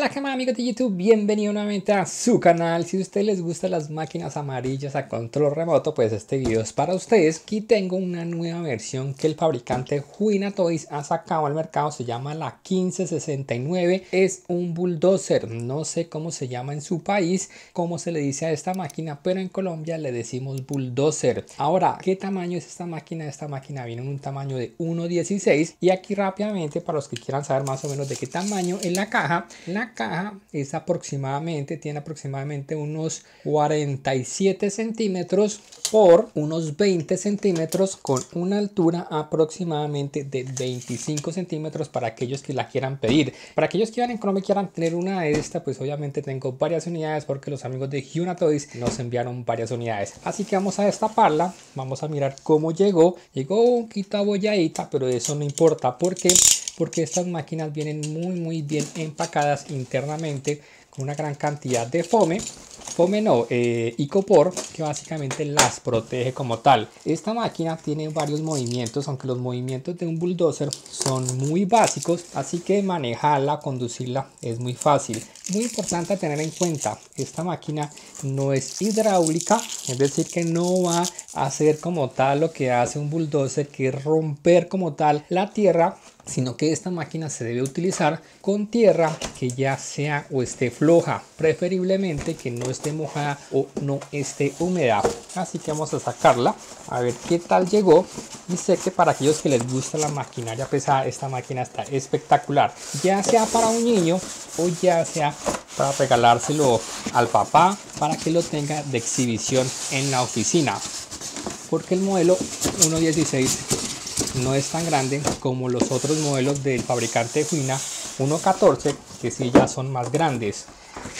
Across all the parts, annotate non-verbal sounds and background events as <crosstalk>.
Hola, ¿qué más amigos de YouTube? Bienvenido nuevamente a su canal. Si a ustedes les gustan las máquinas amarillas a control remoto, pues este video es para ustedes. Aquí tengo una nueva versión que el fabricante Juina Toys ha sacado al mercado. Se llama la 1569. Es un bulldozer. No sé cómo se llama en su país, cómo se le dice a esta máquina, pero en Colombia le decimos bulldozer. Ahora, ¿qué tamaño es esta máquina? Esta máquina viene en un tamaño de 1.16 y aquí rápidamente para los que quieran saber más o menos de qué tamaño en la caja. La caja es aproximadamente, tiene aproximadamente unos 47 centímetros por unos 20 centímetros con una altura aproximadamente de 25 centímetros para aquellos que la quieran pedir. Para aquellos que van en Colombia y quieran tener una de esta, pues obviamente tengo varias unidades porque los amigos de Huna Toys nos enviaron varias unidades. Así que vamos a destaparla, vamos a mirar cómo llegó. Llegó un poquito abolladita, pero eso no importa porque porque estas máquinas vienen muy muy bien empacadas internamente una gran cantidad de fome Fome no, eh, y Icopor, que básicamente las protege como tal. Esta máquina tiene varios movimientos, aunque los movimientos de un bulldozer son muy básicos, así que manejarla, conducirla es muy fácil. Muy importante tener en cuenta, esta máquina no es hidráulica, es decir que no va a hacer como tal lo que hace un bulldozer, que es romper como tal la tierra, sino que esta máquina se debe utilizar con tierra que ya sea o esté flotando preferiblemente que no esté mojada o no esté húmeda. Así que vamos a sacarla, a ver qué tal llegó. Y sé que para aquellos que les gusta la maquinaria pesada, esta máquina está espectacular. Ya sea para un niño o ya sea para regalárselo al papá para que lo tenga de exhibición en la oficina. Porque el modelo 116 no es tan grande como los otros modelos del fabricante Fina 114 que sí ya son más grandes.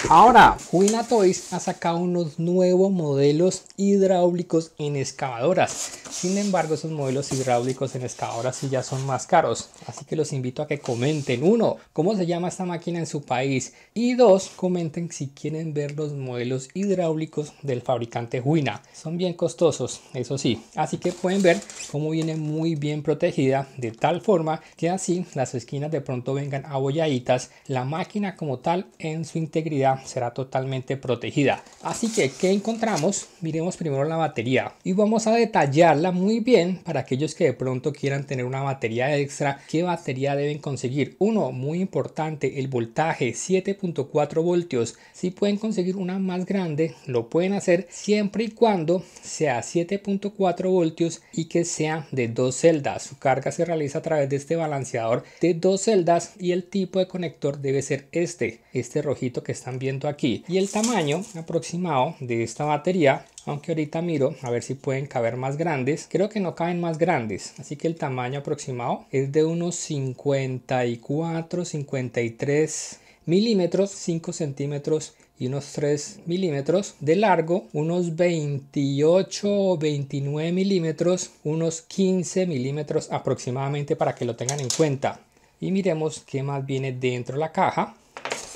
Ahora, Huina Toys ha sacado unos nuevos modelos hidráulicos en excavadoras. Sin embargo, esos modelos hidráulicos en excavadoras sí ya son más caros. Así que los invito a que comenten, uno, cómo se llama esta máquina en su país. Y dos, comenten si quieren ver los modelos hidráulicos del fabricante Huina Son bien costosos, eso sí. Así que pueden ver cómo viene muy bien protegida de tal forma que así las esquinas de pronto vengan abolladitas. La máquina como tal en su integridad será totalmente protegida. Así que, ¿qué encontramos? Miremos primero la batería y vamos a detallarla muy bien para aquellos que de pronto quieran tener una batería extra. ¿Qué batería deben conseguir? Uno, muy importante, el voltaje 7.4 voltios. Si pueden conseguir una más grande, lo pueden hacer siempre y cuando sea 7.4 voltios y que sea de dos celdas. Su carga se realiza a través de este balanceador de dos celdas y el tipo de conector debe ser este, este rojito que están viendo aquí y el tamaño aproximado de esta batería aunque ahorita miro a ver si pueden caber más grandes creo que no caben más grandes así que el tamaño aproximado es de unos 54 53 milímetros 5 centímetros y unos 3 milímetros de largo, unos 28 o 29 milímetros, unos 15 milímetros aproximadamente para que lo tengan en cuenta. Y miremos qué más viene dentro la caja.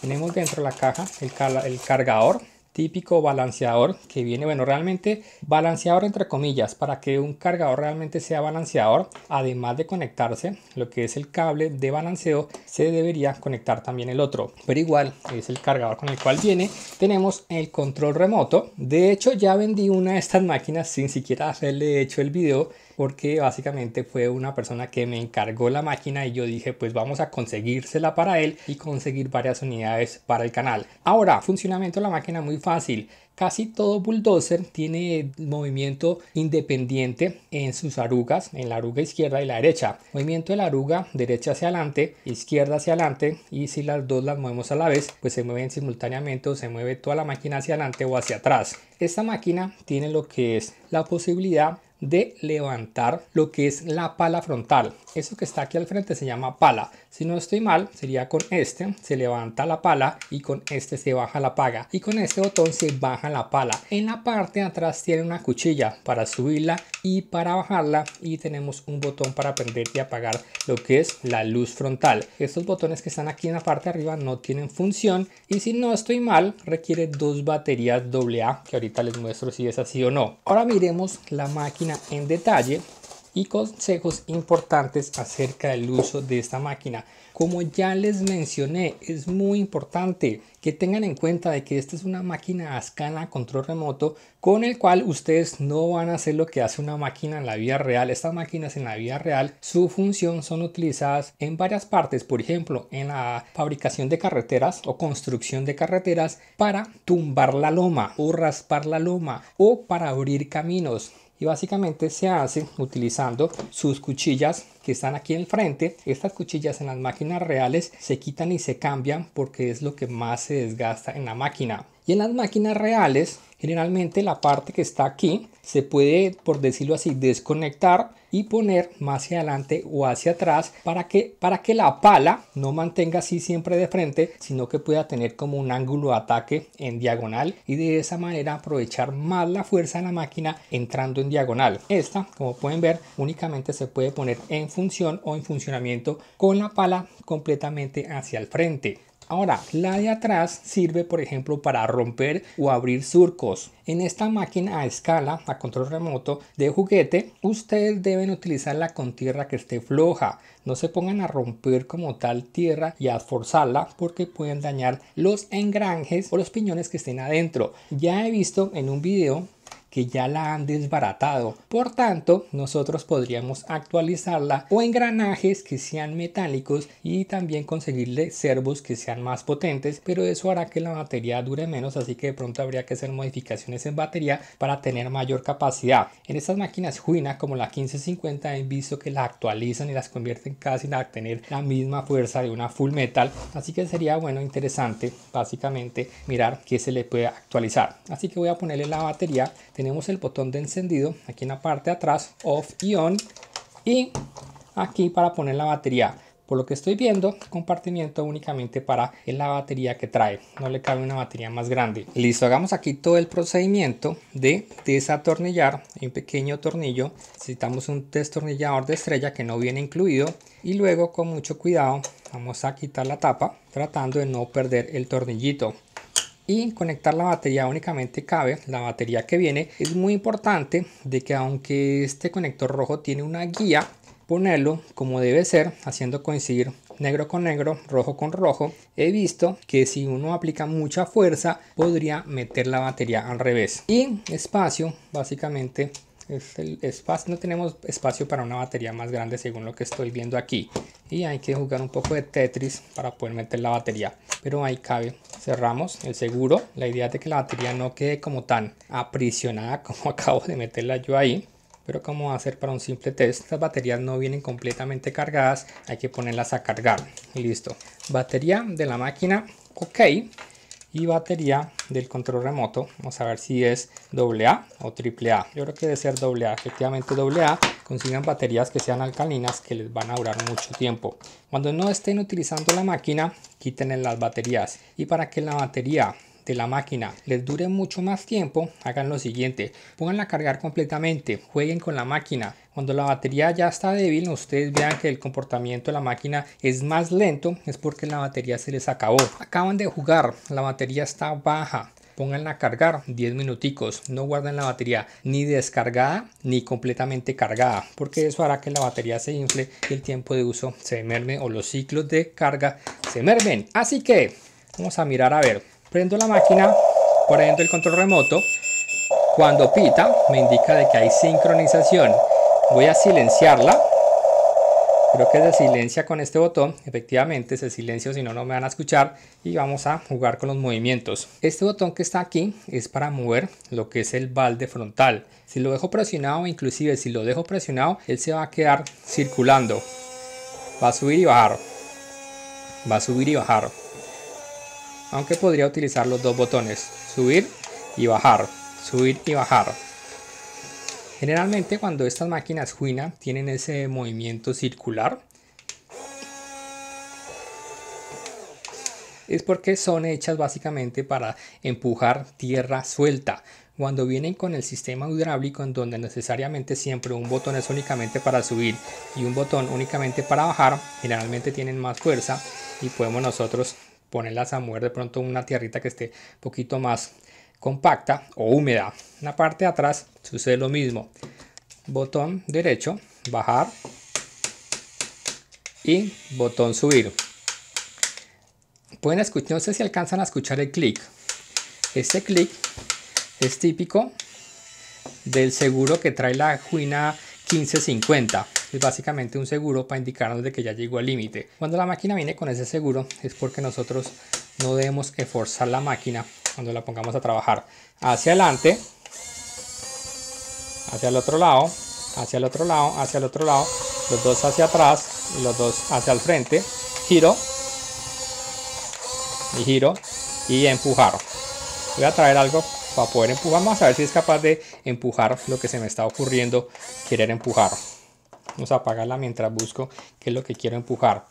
Tenemos dentro de la caja el, el cargador típico balanceador que viene, bueno, realmente balanceador entre comillas, para que un cargador realmente sea balanceador, además de conectarse lo que es el cable de balanceo, se debería conectar también el otro, pero igual es el cargador con el cual viene. Tenemos el control remoto, de hecho ya vendí una de estas máquinas sin siquiera hacerle hecho el video porque básicamente fue una persona que me encargó la máquina y yo dije pues vamos a conseguírsela para él y conseguir varias unidades para el canal. Ahora, funcionamiento de la máquina muy fácil. Casi todo bulldozer tiene movimiento independiente en sus arugas, en la aruga izquierda y la derecha. Movimiento de la aruga derecha hacia adelante, izquierda hacia adelante y si las dos las movemos a la vez, pues se mueven simultáneamente o se mueve toda la máquina hacia adelante o hacia atrás. Esta máquina tiene lo que es la posibilidad de levantar lo que es la pala frontal. Eso que está aquí al frente se llama pala. Si no estoy mal, sería con este, se levanta la pala y con este se baja la paga. Y con este botón se baja la pala. En la parte atrás tiene una cuchilla para subirla y para bajarla. Y tenemos un botón para prender y apagar lo que es la luz frontal. Estos botones que están aquí en la parte arriba no tienen función. Y si no estoy mal, requiere dos baterías a que ahorita les muestro si es así o no. Ahora miremos la máquina en detalle y consejos importantes acerca del uso de esta máquina. Como ya les mencioné, es muy importante que tengan en cuenta de que esta es una máquina a control remoto con el cual ustedes no van a hacer lo que hace una máquina en la vida real. Estas máquinas en la vida real, su función son utilizadas en varias partes, por ejemplo, en la fabricación de carreteras o construcción de carreteras para tumbar la loma o raspar la loma o para abrir caminos y básicamente se hace utilizando sus cuchillas que están aquí en frente. Estas cuchillas en las máquinas reales se quitan y se cambian porque es lo que más se desgasta en la máquina. Y en las máquinas reales Generalmente la parte que está aquí se puede, por decirlo así, desconectar y poner más hacia adelante o hacia atrás para que, para que la pala no mantenga así siempre de frente, sino que pueda tener como un ángulo de ataque en diagonal y de esa manera aprovechar más la fuerza de la máquina entrando en diagonal. Esta, como pueden ver, únicamente se puede poner en función o en funcionamiento con la pala completamente hacia el frente. Ahora, la de atrás sirve por ejemplo para romper o abrir surcos. En esta máquina a escala, a control remoto de juguete, ustedes deben utilizarla con tierra que esté floja. No se pongan a romper como tal tierra y a forzarla porque pueden dañar los engranjes o los piñones que estén adentro. Ya he visto en un video que ya la han desbaratado. Por tanto, nosotros podríamos actualizarla o engranajes que sean metálicos y también conseguirle servos que sean más potentes, pero eso hará que la batería dure menos, así que de pronto habría que hacer modificaciones en batería para tener mayor capacidad. En estas máquinas Juina como la 1550 he visto que la actualizan y las convierten casi a tener la misma fuerza de una full metal, así que sería bueno interesante básicamente mirar que se le puede actualizar. Así que voy a ponerle la batería tenemos el botón de encendido aquí en la parte de atrás, off y on, y aquí para poner la batería. Por lo que estoy viendo, compartimiento únicamente para la batería que trae. No le cabe una batería más grande. Listo, hagamos aquí todo el procedimiento de desatornillar un pequeño tornillo. Necesitamos un destornillador de estrella que no viene incluido. Y luego con mucho cuidado vamos a quitar la tapa tratando de no perder el tornillito y conectar la batería únicamente cabe la batería que viene es muy importante de que aunque este conector rojo tiene una guía ponerlo como debe ser haciendo coincidir negro con negro rojo con rojo he visto que si uno aplica mucha fuerza podría meter la batería al revés y espacio básicamente es el espacio no tenemos espacio para una batería más grande según lo que estoy viendo aquí y hay que jugar un poco de tetris para poder meter la batería pero ahí cabe cerramos el seguro. La idea es de que la batería no quede como tan aprisionada <laughs> como acabo de meterla yo ahí. Pero como va a ser para un simple test, estas baterías no vienen completamente cargadas. Hay que ponerlas a cargar. Listo. Batería de la máquina. Ok y batería del control remoto. Vamos a ver si es AA o AAA. Yo creo que debe ser AA. Efectivamente AA. Consigan baterías que sean alcalinas que les van a durar mucho tiempo. Cuando no estén utilizando la máquina, quiten las baterías. Y para que la batería de la máquina les dure mucho más tiempo, hagan lo siguiente, pónganla a cargar completamente, jueguen con la máquina. Cuando la batería ya está débil, ustedes vean que el comportamiento de la máquina es más lento, es porque la batería se les acabó. Acaban de jugar, la batería está baja, pónganla a cargar 10 minuticos, no guarden la batería ni descargada ni completamente cargada, porque eso hará que la batería se infle y el tiempo de uso se merme o los ciclos de carga se mermen. Así que vamos a mirar a ver prendo la máquina, por prendo el control remoto. Cuando pita, me indica de que hay sincronización. Voy a silenciarla. Creo que se silencia con este botón. Efectivamente, se silencia, si no, no me van a escuchar. Y vamos a jugar con los movimientos. Este botón que está aquí es para mover lo que es el balde frontal. Si lo dejo presionado, inclusive si lo dejo presionado, él se va a quedar circulando. Va a subir y bajar. Va a subir y bajar aunque podría utilizar los dos botones, subir y bajar, subir y bajar. Generalmente cuando estas máquinas Huina tienen ese movimiento circular, es porque son hechas básicamente para empujar tierra suelta. Cuando vienen con el sistema hidráulico en donde necesariamente siempre un botón es únicamente para subir y un botón únicamente para bajar, generalmente tienen más fuerza y podemos nosotros ponerlas a mover de pronto una tierrita que esté un poquito más compacta o húmeda. En la parte de atrás sucede lo mismo. Botón derecho, bajar y botón subir. Pueden escuchar, no sé si alcanzan a escuchar el clic. Este clic es típico del seguro que trae la Juina 1550 es básicamente un seguro para indicarnos de que ya llegó al límite. Cuando la máquina viene con ese seguro es porque nosotros no debemos esforzar la máquina cuando la pongamos a trabajar hacia adelante, hacia el otro lado, hacia el otro lado, hacia el otro lado, los dos hacia atrás los dos hacia el frente, giro y giro y empujar. Voy a traer algo para poder empujar, vamos a ver si es capaz de empujar lo que se me está ocurriendo querer empujar. Vamos a apagarla mientras busco qué es lo que quiero empujar.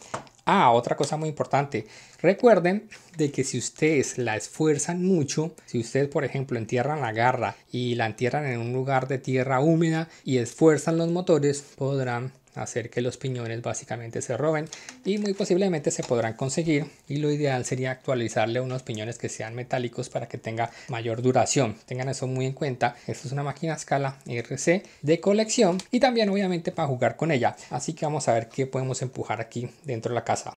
Ah, otra cosa muy importante. Recuerden de que si ustedes la esfuerzan mucho, si ustedes por ejemplo entierran la garra y la entierran en un lugar de tierra húmeda y esfuerzan los motores, podrán hacer que los piñones básicamente se roben y muy posiblemente se podrán conseguir y lo ideal sería actualizarle unos piñones que sean metálicos para que tenga mayor duración tengan eso muy en cuenta esto es una máquina a escala RC de colección y también obviamente para jugar con ella así que vamos a ver qué podemos empujar aquí dentro de la casa